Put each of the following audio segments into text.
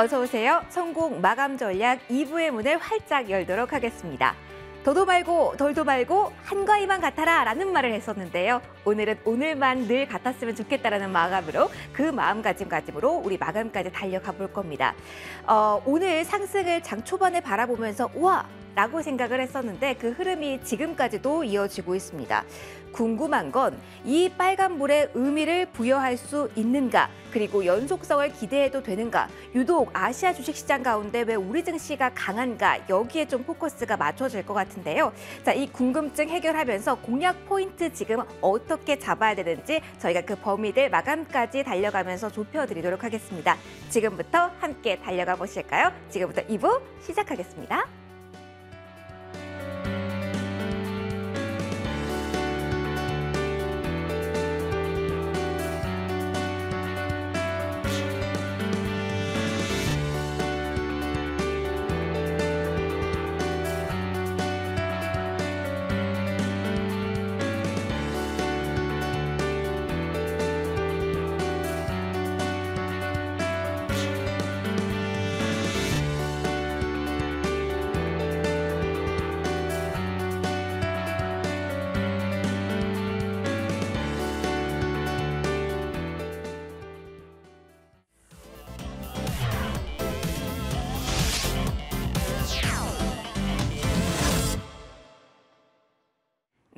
어서 오세요. 성공 마감 전략 2부의 문을 활짝 열도록 하겠습니다. 더도 말고 덜도 말고 한가위만 같아라 라는 말을 했었는데요. 오늘은 오늘만 늘 같았으면 좋겠다라는 마감으로 그 마음가짐가짐으로 우리 마감까지 달려가 볼 겁니다. 어, 오늘 상승을 장 초반에 바라보면서 우와 라고 생각을 했었는데 그 흐름이 지금까지도 이어지고 있습니다. 궁금한 건 이 빨간불의 의미를 부여할 수 있는가 그리고 연속성을 기대해도 되는가 유독 아시아 주식시장 가운데 왜 우리 증시가 강한가 여기에 좀 포커스가 맞춰질 것 같은데요. 자, 이 궁금증 해결하면서 공략 포인트 지금 어떻게 잡아야 되는지 저희가 그 범위들 마감까지 달려가면서 좁혀드리도록 하겠습니다. 지금부터 함께 달려가 보실까요? 지금부터 2부 시작하겠습니다.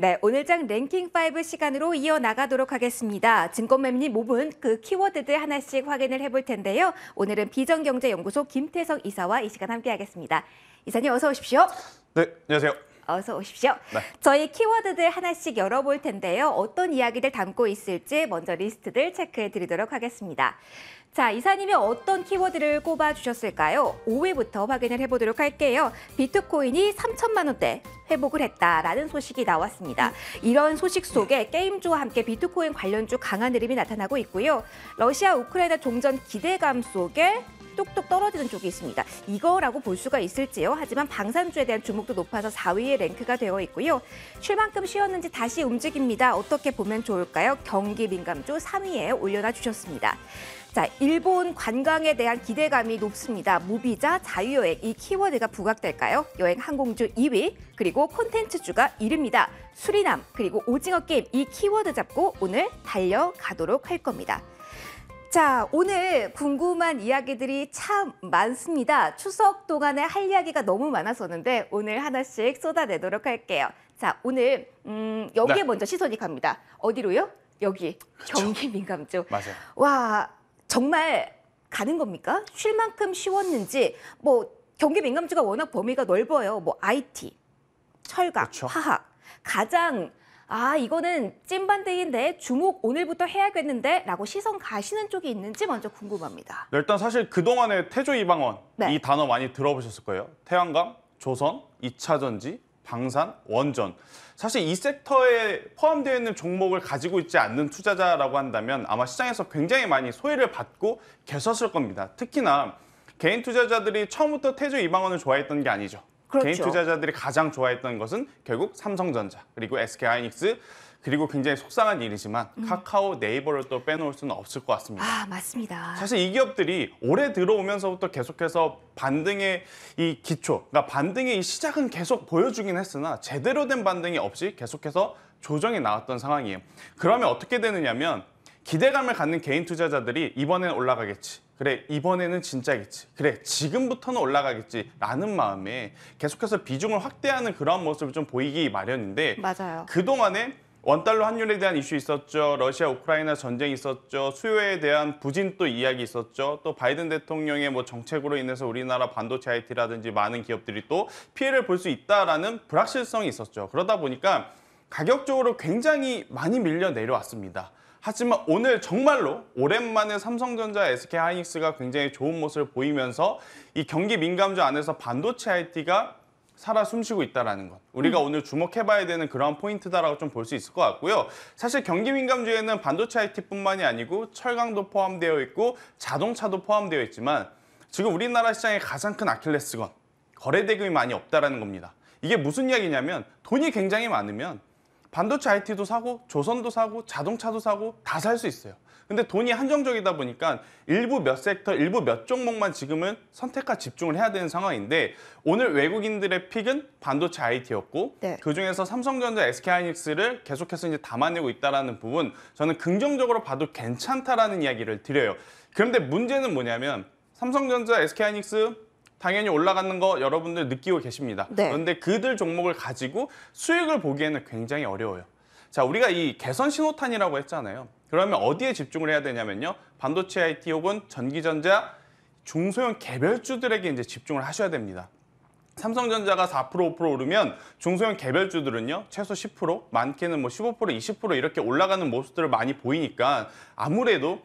네, 오늘장 랭킹 5 시간으로 이어 나가도록 하겠습니다. 증권맵님 몸은 그 키워드들 하나씩 확인을 해볼 텐데요. 오늘은 비정경제연구소김태성 이사와 이 시간 함께하겠습니다. 이사님 어서 오십시오. 네, 안녕하세요. 어서 오십시오. 네. 저희 키워드들 하나씩 열어볼 텐데요. 어떤 이야기들 담고 있을지 먼저 리스트들 체크해 드리도록 하겠습니다. 자, 이사님이 어떤 키워드를 꼽아주셨을까요? 5위부터 확인을 해보도록 할게요. 비트코인이 3천만 원대 회복을 했다라는 소식이 나왔습니다. 이런 소식 속에 게임주와 함께 비트코인 관련주 강한 흐름이 나타나고 있고요. 러시아 우크라이나 종전 기대감 속에 뚝뚝 떨어지는 쪽이 있습니다. 이거라고 볼 수가 있을지요. 하지만 방산주에 대한 주목도 높아서 4위에 랭크가 되어 있고요. 출만큼 쉬었는지 다시 움직입니다. 어떻게 보면 좋을까요? 경기 민감주 3위에 올려놔 주셨습니다. 자, 일본 관광에 대한 기대감이 높습니다. 무비자, 자유여행 이 키워드가 부각될까요? 여행 항공주 2위, 그리고 콘텐츠주가 1위입니다. 수리남, 그리고 오징어 게임 이 키워드 잡고 오늘 달려가도록 할 겁니다. 자, 오늘 궁금한 이야기들이 참 많습니다. 추석 동안에 할 이야기가 너무 많았었는데 오늘 하나씩 쏟아내도록 할게요. 자, 오늘 음, 여기에 네. 먼저 시선이 갑니다. 어디로요? 여기 그렇 경기 민감주 맞아요. 와, 정말 가는 겁니까? 쉴 만큼 쉬웠는지 뭐 경기 민감주가 워낙 범위가 넓어요. 뭐 IT, 철강, 그렇 화학 가장 아 이거는 찐반대인데 주목 오늘부터 해야겠는데 라고 시선 가시는 쪽이 있는지 먼저 궁금합니다. 네, 일단 사실 그동안에 태조 이방원 네. 이 단어 많이 들어보셨을 거예요. 태양광, 조선, 이차전지 방산, 원전. 사실 이 섹터에 포함되어 있는 종목을 가지고 있지 않는 투자자라고 한다면 아마 시장에서 굉장히 많이 소외를 받고 계셨을 겁니다. 특히나 개인 투자자들이 처음부터 태조 이방원을 좋아했던 게 아니죠. 그렇죠. 개인 투자자들이 가장 좋아했던 것은 결국 삼성전자 그리고 SK 하이닉스 그리고 굉장히 속상한 일이지만 음. 카카오 네이버를 또 빼놓을 수는 없을 것 같습니다. 아 맞습니다. 사실 이 기업들이 올해 들어오면서부터 계속해서 반등의 이 기초, 그러니까 반등의 이 시작은 계속 보여주긴 했으나 제대로 된 반등이 없이 계속해서 조정이 나왔던 상황이에요. 그러면 어떻게 되느냐면 기대감을 갖는 개인 투자자들이 이번엔 올라가겠지. 그래 이번에는 진짜겠지 그래 지금부터는 올라가겠지 라는 마음에 계속해서 비중을 확대하는 그런 모습을 좀 보이기 마련인데 맞아요. 그동안에 원달러 환율에 대한 이슈 있었죠. 러시아 우크라이나 전쟁 있었죠. 수요에 대한 부진 또 이야기 있었죠. 또 바이든 대통령의 뭐 정책으로 인해서 우리나라 반도체 IT라든지 많은 기업들이 또 피해를 볼 수 있다라는 불확실성이 있었죠. 그러다 보니까 가격적으로 굉장히 많이 밀려 내려왔습니다. 하지만 오늘 정말로 오랜만에 삼성전자 SK 하이닉스가 굉장히 좋은 모습을 보이면서 이 경기 민감주 안에서 반도체 IT가 살아 숨쉬고 있다라는 것. 우리가 음. 오늘 주목해봐야 되는 그런 포인트다라고 좀 볼 수 있을 것 같고요. 사실 경기 민감주에는 반도체 IT뿐만이 아니고 철강도 포함되어 있고 자동차도 포함되어 있지만 지금 우리나라 시장의 가장 큰 아킬레스건 거래 대금이 많이 없다라는 겁니다. 이게 무슨 이야기냐면 돈이 굉장히 많으면 반도체 IT도 사고 조선도 사고 자동차도 사고 다 살 수 있어요. 근데 돈이 한정적이다 보니까 일부 몇 섹터, 일부 몇 종목만 지금은 선택과 집중을 해야 되는 상황인데 오늘 외국인들의 픽은 반도체 IT였고 네. 그중에서 삼성전자, SK하이닉스를 계속해서 이제 담아내고 있다라는 부분 저는 긍정적으로 봐도 괜찮다라는 이야기를 드려요. 그런데 문제는 뭐냐면 삼성전자, SK하이닉스 당연히 올라가는 거 여러분들 느끼고 계십니다. 네. 그런데 그들 종목을 가지고 수익을 보기에는 굉장히 어려워요. 자, 우리가 이 개선 신호탄이라고 했잖아요. 그러면 어디에 집중을 해야 되냐면요. 반도체 IT 혹은 전기전자 중소형 개별주들에게 이제 집중을 하셔야 됩니다. 삼성전자가 4% 5% 오르면 중소형 개별주들은요 최소 10% 많게는 뭐 15% 20% 이렇게 올라가는 모습들을 많이 보이니까 아무래도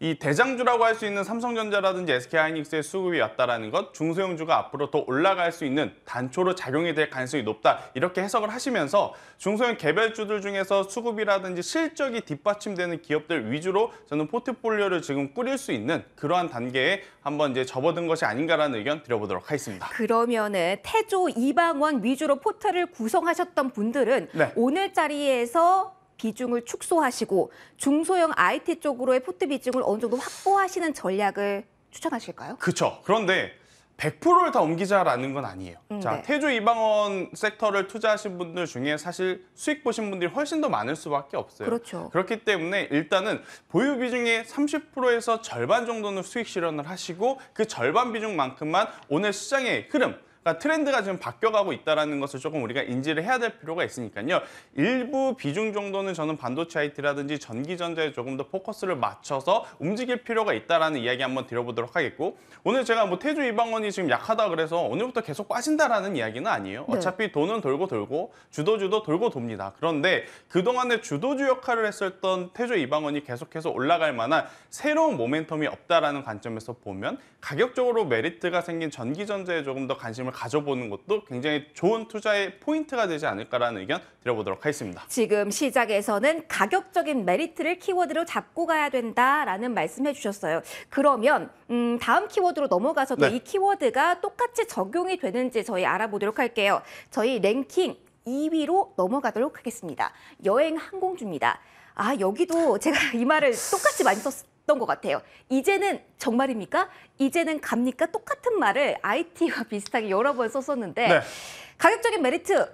이 대장주라고 할 수 있는 삼성전자라든지 SK하이닉스의 수급이 왔다라는 것 중소형주가 앞으로 더 올라갈 수 있는 단초로 작용이 될 가능성이 높다 이렇게 해석을 하시면서 중소형 개별주들 중에서 수급이라든지 실적이 뒷받침되는 기업들 위주로 저는 포트폴리오를 지금 꾸릴 수 있는 그러한 단계에 한번 이제 접어든 것이 아닌가라는 의견 드려보도록 하겠습니다. 그러면은 태조 이방원 위주로 포트를 구성하셨던 분들은 네. 오늘 자리에서 비중을 축소하시고 중소형 IT 쪽으로의 포트 비중을 어느 정도 확보하시는 전략을 추천하실까요? 그렇죠. 그런데 100%를 다 옮기자라는 건 아니에요. 음, 자, 네. 태조 이방원 섹터를 투자하신 분들 중에 사실 수익 보신 분들이 훨씬 더 많을 수밖에 없어요. 그렇죠. 그렇기 때문에 일단은 보유 비중의 30%에서 절반 정도는 수익 실현을 하시고 그 절반 비중만큼만 오늘 시장의 흐름 그러니까 트렌드가 지금 바뀌어가고 있다는 것을 조금 우리가 인지를 해야 될 필요가 있으니까요. 일부 비중 정도는 저는 반도체 IT라든지 전기전자에 조금 더 포커스를 맞춰서 움직일 필요가 있다는 이야기 한번 드려보도록 하겠고 오늘 제가 뭐 태주 이방원이 지금 약하다 그래서 오늘부터 계속 빠진다라는 이야기는 아니에요. 네. 어차피 네. 돈은 돌고 돌고 주도주도 돌고 돕니다. 그런데 그동안에 주도주 역할을 했었던 태조 이방원이 계속해서 올라갈 만한 새로운 모멘텀이 없다라는 관점에서 보면 가격적으로 메리트가 생긴 전기전자에 조금 더 관심을 가져보는 것도 굉장히 좋은 투자의 포인트가 되지 않을까라는 의견 드려보도록 하겠습니다. 지금 시작에서는 가격적인 메리트를 키워드로 잡고 가야 된다라는 말씀해 주셨어요. 그러면 음, 다음 키워드로 넘어가서도 네. 이 키워드가 똑같이 적용이 되는지 저희 알아보도록 할게요. 저희 랭킹 2위로 넘어가도록 하겠습니다. 여행 항공주입니다. 아 여기도 제가 이 말을 똑같이 많이 썼, 있던것 같아요. 이제는 정말입니까? 이제는 갑니까? 똑같은 말을 IT와 비슷하게 여러 번 썼었는데 네. 가격적인 메리트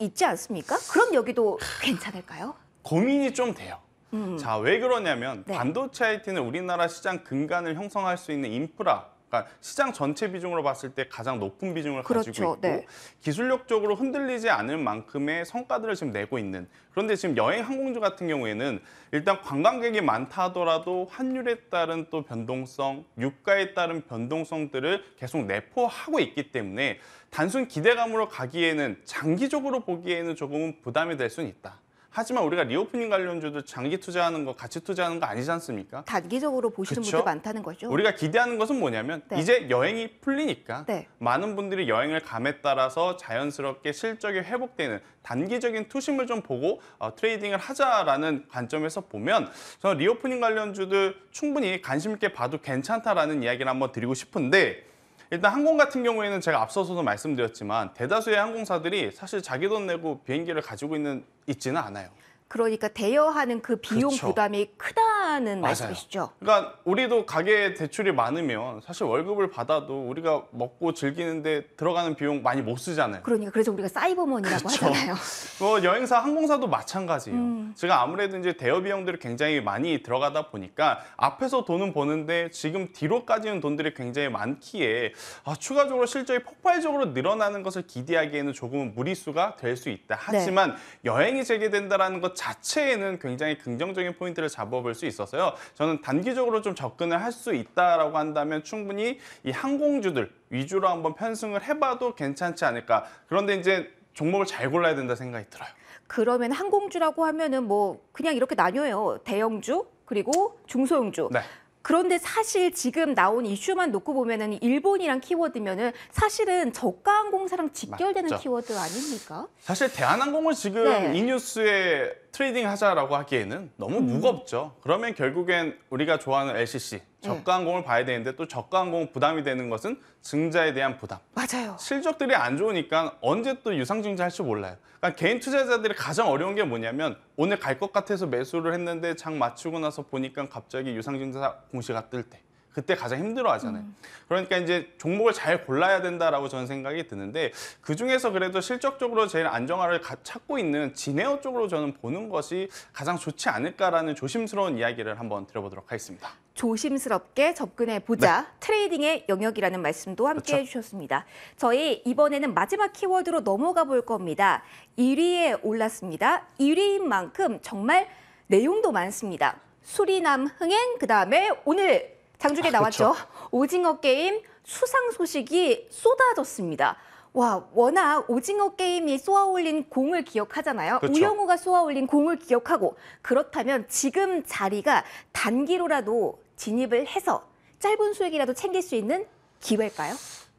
있지 않습니까? 그럼 여기도 괜찮을까요? 고민이 좀 돼요. 음. 자, 왜 그러냐면 네. 반도체 IT는 우리나라 시장 근간을 형성할 수 있는 인프라 그러니까 시장 전체 비중으로 봤을 때 가장 높은 비중을 그렇죠, 가지고 있고 네. 기술력적으로 흔들리지 않을 만큼의 성과들을 지금 내고 있는 그런데 지금 여행 항공주 같은 경우에는 일단 관광객이 많다 하더라도 환율에 따른 또 변동성, 유가에 따른 변동성들을 계속 내포하고 있기 때문에 단순 기대감으로 가기에는 장기적으로 보기에는 조금은 부담이 될 수는 있다. 하지만 우리가 리오프닝 관련주도 장기 투자하는 거 같이 투자하는 거 아니지 않습니까? 단기적으로 보시는 그쵸? 분들 많다는 거죠. 우리가 기대하는 것은 뭐냐면 네. 이제 여행이 풀리니까 네. 많은 분들이 여행을 감에 따라서 자연스럽게 실적이 회복되는 단기적인 투심을 좀 보고 어, 트레이딩을 하자라는 관점에서 보면 저는 리오프닝 관련주들 충분히 관심 있게 봐도 괜찮다라는 이야기를 한번 드리고 싶은데 일단 항공 같은 경우에는 제가 앞서서도 말씀드렸지만 대다수의 항공사들이 사실 자기 돈 내고 비행기를 가지고 있는 있지는 않아요. 그러니까 대여하는 그 비용 그렇죠. 부담이 크다는 맞아요. 말씀이시죠? 그러니까 우리도 가게 대출이 많으면 사실 월급을 받아도 우리가 먹고 즐기는데 들어가는 비용 많이 못 쓰잖아요. 그러니까 그래서 우리가 사이버머니라고 그렇죠. 하잖아요. 뭐 여행사, 항공사도 마찬가지예요. 음. 제가 아무래도 이제 대여 비용들이 굉장히 많이 들어가다 보니까 앞에서 돈은 버는데 지금 뒤로까지는 돈들이 굉장히 많기에 아, 추가적으로 실적이 폭발적으로 늘어나는 것을 기대하기에는 조금은 무리수가 될 수 있다. 네. 하지만 네. 여행이 재개된다라는 것 자체에는 굉장히 긍정적인 포인트를 잡아볼 수 있어서요. 저는 단기적으로 좀 접근을 할 수 있다라고 한다면 충분히 이 항공주들 위주로 한번 편승을 해봐도 괜찮지 않을까. 그런데 이제 종목을 잘 골라야 된다 생각이 들어요. 그러면 항공주라고 하면은 뭐 그냥 이렇게 나뉘어요. 대형주 그리고 중소형주. 네. 그런데 사실 지금 나온 이슈만 놓고 보면은 일본이란 키워드면은 사실은 저가 항공사랑 직결되는 맞죠. 키워드 아닙니까? 사실 대한항공은 지금 네. 이 뉴스에 트레이딩 하자라고 하기에는 너무 음. 무겁죠. 그러면 결국엔 우리가 좋아하는 LCC 저가 네. 항공을 봐야 되는데 또 저가 항공 부담이 되는 것은 증자에 대한 부담. 맞아요. 실적들이 안 좋으니까 언제 또 유상증자 할지 몰라요. 그러니까 개인 투자자들이 가장 어려운 게 뭐냐면 오늘 갈 것 같아서 매수를 했는데 장 맞추고 나서 보니까 갑자기 유상증자 공시가 뜰 때. 그때 가장 힘들어하잖아요. 음. 그러니까 이제 종목을 잘 골라야 된다라고 저는 생각이 드는데 그 중에서 그래도 실적적으로 제일 안정화를 가, 찾고 있는 진에어 쪽으로 저는 보는 것이 가장 좋지 않을까라는 조심스러운 이야기를 한번 드려보도록 하겠습니다. 조심스럽게 접근해 보자. 네. 트레이딩의 영역이라는 말씀도 함께 그렇죠. 해주셨습니다. 저희 이번에는 마지막 키워드로 넘어가 볼 겁니다. 1위에 올랐습니다. 1위인 만큼 정말 내용도 많습니다. 수리남 흥행, 그 다음에 오늘 장중에 아, 나왔죠. 그렇 오징어 게임 수상 소식이 쏟아졌습니다. 와, 워낙 오징어 게임이 쏘아올린 공을 기억하잖아요. 그렇 우영우가 쏘아올린 공을 기억하고 그렇다면 지금 자리가 단기로라도 진입을 해서 짧은 수익이라도 챙길 수 있는 기회일까요?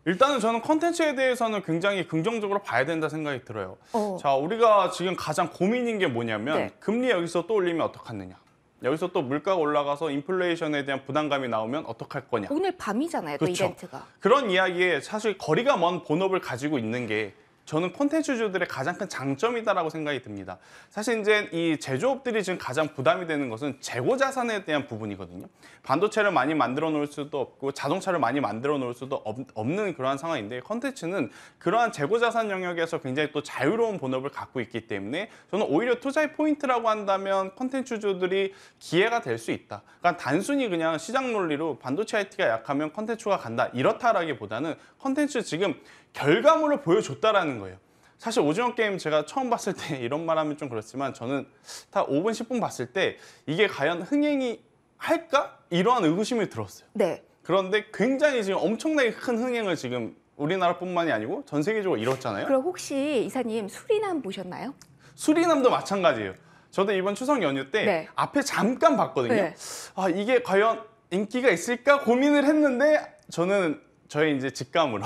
일단은 저는 컨텐츠에 대해서는 굉장히 긍정적으로 봐야 된다 생각이 들어요. 어. 자, 우리가 지금 가장 고민인 게 뭐냐면 네. 금리 여기서 또 올리면 어떡하느냐. 여기서 또 물가가 올라가서 인플레이션에 대한 부담감이 나오면 어떡할 거냐. 오늘 밤이잖아요, 그렇죠. 이벤트가. 그런 이야기에 사실 거리가 먼 본업을 가지고 있는 게 저는 콘텐츠주들의 가장 큰 장점이다라고 생각이 듭니다. 사실 이제 이 제조업들이 지금 가장 부담이 되는 것은 재고 자산에 대한 부분이거든요. 반도체를 많이 만들어 놓을 수도 없고 자동차를 많이 만들어 놓을 수도 없, 는 그러한 상황인데 콘텐츠는 그러한 재고 자산 영역에서 굉장히 또 자유로운 본업을 갖고 있기 때문에 저는 오히려 투자의 포인트라고 한다면 콘텐츠주들이 기회가 될 수 있다. 그러니까 단순히 그냥 시장 논리로 반도체 IT가 약하면 콘텐츠가 간다. 이렇다라기보다는 콘텐츠 지금 결과물을 보여줬다라는 거예요. 사실 오징어 게임 제가 처음 봤을 때 이런 말 하면 좀 그렇지만 저는 다 5분, 10분 봤을 때 이게 과연 흥행이 할까? 이러한 의구심이 들었어요. 네. 그런데 굉장히 지금 엄청나게 큰 흥행을 지금 우리나라뿐만이 아니고 전 세계적으로 이뤘잖아요. 그럼 혹시 이사님 수리남 보셨나요? 수리남도 마찬가지예요. 저도 이번 추석 연휴 때 네. 앞에 잠깐 봤거든요. 네. 아 이게 과연 인기가 있을까 고민을 했는데 저는 저희 이제 직감으로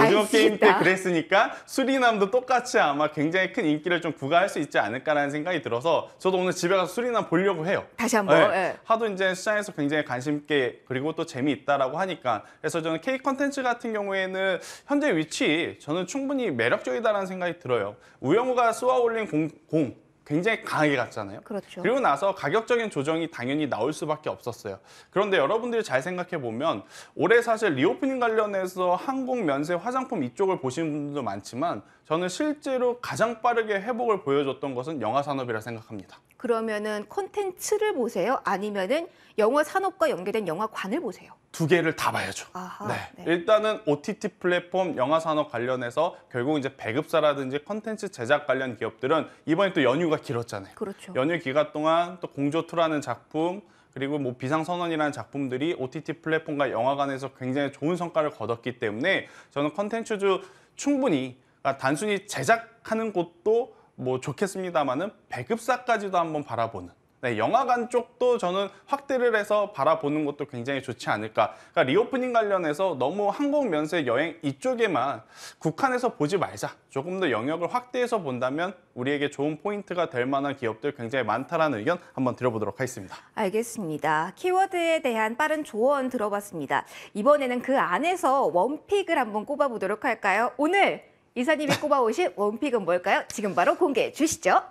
오징어 게임 때 그랬으니까 수리남도 똑같이 아마 굉장히 큰 인기를 좀구과할수 있지 않을까라는 생각이 들어서 저도 오늘 집에 가서 수리남 보려고 해요. 다시 한번. 네. 네. 하도 이제 시장에서 굉장히 관심 있게 그리고 또 재미있다라고 하니까 그래서 저는 K 컨텐츠 같은 경우에는 현재 위치 저는 충분히 매력적이다라는 생각이 들어요. 우영우가 쏘아올린 공, 공 굉장히 강하게 갔잖아요. 그렇죠. 그리고 나서 가격적인 조정이 당연히 나올 수밖에 없었어요. 그런데 여러분들이 잘 생각해 보면 올해 사실 리오프닝 관련해서 항공 면세 화장품 이쪽을 보시는 분들도 많지만 저는 실제로 가장 빠르게 회복을 보여줬던 것은 영화 산업이라 생각합니다. 그러면은 콘텐츠를 보세요? 아니면은 영화 산업과 연계된 영화관을 보세요? 두 개를 다 봐야죠. 아하, 네. 네. 일단은 OTT 플랫폼 영화 산업 관련해서 결국 이제 배급사라든지 콘텐츠 제작 관련 기업들은 이번에 또 연휴가 길었잖아요. 그렇죠. 연휴 기간 동안 또 공조투라는 작품 그리고 뭐 비상선언이라는 작품들이 OTT 플랫폼과 영화관에서 굉장히 좋은 성과를 거뒀기 때문에 저는 콘텐츠주 충분히 아, 단순히 제작하는 곳도 뭐좋겠습니다마는 배급사까지도 한번 바라보는 네, 영화관 쪽도 저는 확대를 해서 바라보는 것도 굉장히 좋지 않을까 그러니까 리오프닝 관련해서 너무 항공 면세 여행 이쪽에만 국한해서 보지 말자 조금 더 영역을 확대해서 본다면 우리에게 좋은 포인트가 될 만한 기업들 굉장히 많다라는 의견 한번 드려보도록 하겠습니다 알겠습니다 키워드에 대한 빠른 조언 들어봤습니다 이번에는 그 안에서 원픽을 한번 꼽아보도록 할까요 오늘 이사님이 꼽아오신 원픽은 뭘까요? 지금 바로 공개해 주시죠.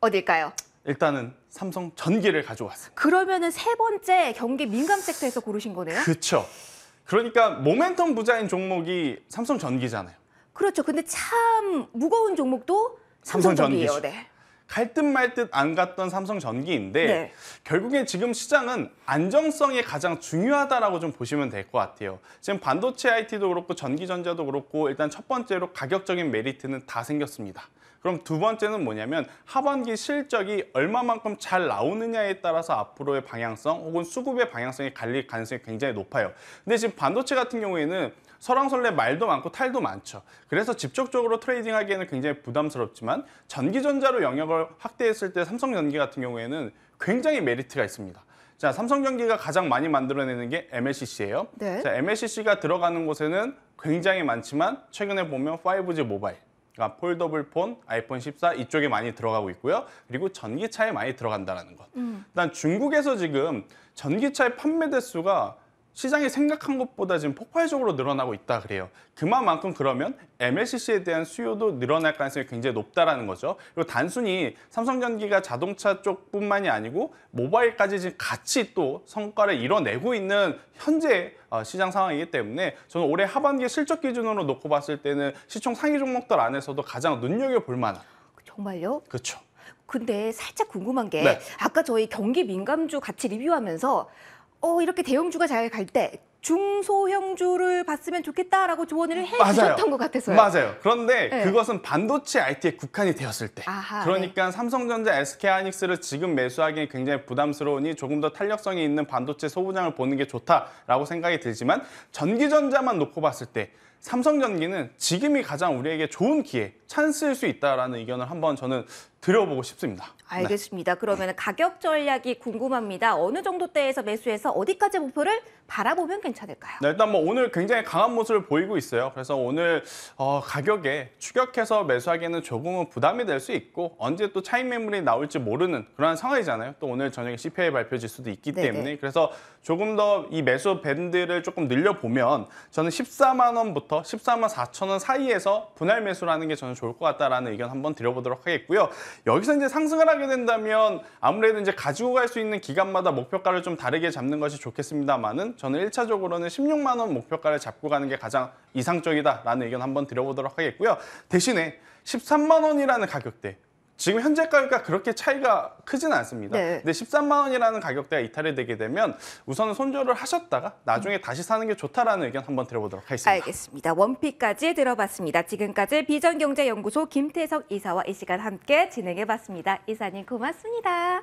어딜까요? 일단은 삼성 전기를 가져왔습니다. 그러면은 세 번째 경기 민감 섹터에서 고르신 거네요? 그렇죠. 그러니까 모멘텀 부자인 종목이 삼성 전기잖아요. 그렇죠. 근데 참 무거운 종목도 삼성전기예요. 네. 갈듯말듯안 갔던 삼성전기인데 네. 결국엔 지금 시장은 안정성이 가장 중요하다라고 좀 보시면 될 것 같아요. 지금 반도체 IT도 그렇고 전기전자도 그렇고 일단 첫 번째로 가격적인 메리트는 다 생겼습니다. 그럼 두 번째는 뭐냐면 하반기 실적이 얼마만큼 잘 나오느냐에 따라서 앞으로의 방향성 혹은 수급의 방향성이 갈릴 가능성이 굉장히 높아요. 근데 지금 반도체 같은 경우에는 설왕설래 말도 많고 탈도 많죠. 그래서 직접적으로 트레이딩하기에는 굉장히 부담스럽지만 전기전자로 영역을 확대했을 때 삼성전기 같은 경우에는 굉장히 메리트가 있습니다. 자, 삼성전기가 가장 많이 만들어내는 게 MLCC예요. 네. 자, MLCC가 들어가는 곳에는 굉장히 많지만 최근에 보면 5G 모바일, 그러니까 폴더블 폰, 아이폰 14 이쪽에 많이 들어가고 있고요. 그리고 전기차에 많이 들어간다는 것. 음. 일단 중국에서 지금 전기차의 판매 대수가 시장이 생각한 것보다 지금 폭발적으로 늘어나고 있다 그래요. 그만큼 그러면 MLCC에 대한 수요도 늘어날 가능성이 굉장히 높다라는 거죠. 그리고 단순히 삼성전기가 자동차 쪽뿐만이 아니고 모바일까지 지금 같이 또 성과를 이뤄내고 있는 현재 어, 시장 상황이기 때문에 저는 올해 하반기 실적 기준으로 놓고 봤을 때는 시총 상위 종목들 안에서도 가장 눈여겨볼 만한. 정말요? 그렇죠. 근데 살짝 궁금한 게 네. 아까 저희 경기 민감주 같이 리뷰하면서 어, 이렇게 대형주가 잘 갈 때 중소형주를 봤으면 좋겠다라고 조언을 해주셨던 것 같아서요. 맞아요. 그런데 네. 그것은 반도체 i t 의 국한이 되었을 때. 아하, 그러니까 네. 삼성전자, SK하이닉스를 지금 매수하기엔 굉장히 부담스러우니 조금 더 탄력성이 있는 반도체 소부장을 보는 게 좋다라고 생각이 들지만 전기전자만 놓고 봤을 때 삼성전기는 지금이 가장 우리에게 좋은 기회, 찬스일 수 있다라는 의견을 한번 저는 드려보고 싶습니다. 네. 알겠습니다. 네. 그러면 가격 전략이 궁금합니다. 어느 정도 대에서 매수해서 어디까지 목표를 바라보면 괜찮을까요? 네, 일단 뭐 오늘 굉장히 강한 모습을 보이고 있어요. 그래서 오늘 어, 가격에 추격해서 매수하기에는 조금은 부담이 될 수 있고 언제 또차인 매물이 나올지 모르는 그러한 상황이잖아요. 또 오늘 저녁에 CPI 발표 지수도 있기 네네. 네. 때문에 그래서 조금 더 이 매수 밴드를 조금 늘려보면 저는 14만 원부터 14만 4천 원 사이에서 분할 매수라는 게 저는 좋을 것 같다라는 의견 한번 드려보도록 하겠고요. 여기서 이제 상승을 하게 된다면 아무래도 이제 가지고 갈 수 있는 기간마다 목표가를 좀 다르게 잡는 것이 좋겠습니다만은 저는 1차적으로는 16만 원 목표가를 잡고 가는 게 가장 이상적이다라는 의견 한번 드려보도록 하겠고요. 대신에 13만 원이라는 가격대 지금 현재 가격과 그렇게 차이가 크지는 않습니다. 네. 근데 13만 원이라는 가격대가 이탈이 되게 되면 우선은 손절을 하셨다가 나중에 다시 사는 게 좋다라는 의견 한번 들어보도록 하겠습니다. 알겠습니다. 원픽까지 들어봤습니다. 지금까지 비전경제연구소 김태석 이사와 이 시간 함께 진행해봤습니다. 이사님 고맙습니다.